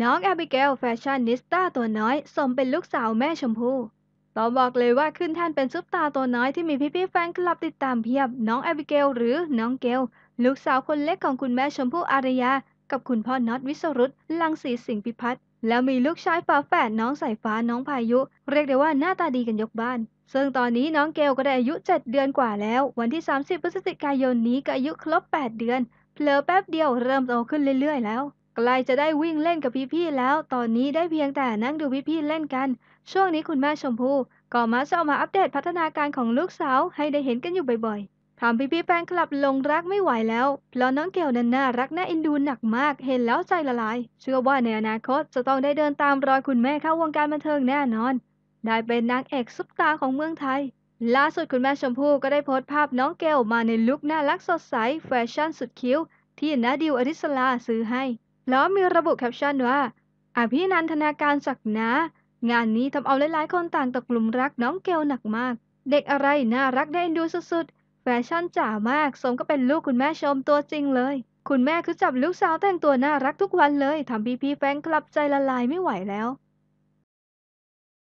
น้องแอบิเกลแฟชั่นนิสต้าตัวน้อย สมเป็นลูกสาวแม่ชมพู่ต้องบอกเลยว่าขึ้นแท่นเป็นซุปตาตัวน้อยที่มีพี่ๆแฟนคลับติดตามเพียบ น้องแอบิเกล หรือน้องเกลลูกสาวคนเล็กของคุณแม่ชมพู่อารยา กับคุณพ่อน็อตวิสรุตลังสีสิงพิพัฒน์แล้วมีลูกชายฝาแฝดน้องสายฟ้าน้องพายุ เรียกได้ว่าหน้าตาดีกันยกบ้าน ซึ่งตอนนี้น้องเกลก็ได้อายุ 7 เดือนกว่าแล้ว วันที่ 30พฤศจิกายนนี้ก็อายุครบ 8 เดือนเพลอแป๊บเดียวเริ่มโตขึ้นเรื่อย ๆ แล้วใกล้จะได้วิ่งเล่นกับพี่ๆแล้ว ตอนนี้ได้เพียงแต่นั่งดูพี่ๆเล่นกัน ช่วงนี้คุณแม่ชมพู่ก็มาจะเอามาอัปเดตพัฒนาการของลูกสาวให้ได้เห็นกันอยู่บ่อย ๆทำพี่ๆแฟนคลับลงรักไม่ไหวแล้ว เพราะน้องเกลนั้นน่ารักน่าเอ็นดูหนักมาก เห็นแล้วใจละลาย เชื่อว่าในอนาคตจะต้องได้เดินตามรอยคุณแม่เข้าวงการบันเทิงแน่นอน ได้เป็นนางเอกซุปตาของเมืองไทย ล่าสุดคุณแม่ชมพู่ก็ได้โพสต์ภาพน้องเกลมาในลุคน่ารักสดใสแฟชั่นสุดคิ้ว ที่นาดิว อริสลาซื้อให้แล้วมีระบุแคปชั่นว่า อภินันทนาการศักนะ งานนี้ทำเอาหลายๆคนต่างตกหลุมรักน้องเกลหนักมาก เด็กอะไรน่ารักได้เอ็นดูสุดๆ แฟชั่นจ๋ามาก สมก็เป็นลูกคุณแม่ชมตัวจริงเลย คุณแม่คือจับลูกสาวแต่งตัวน่ารักทุกวันเลยทำพี่ๆแฟนคลับใจละลายไม่ไหวแล้ว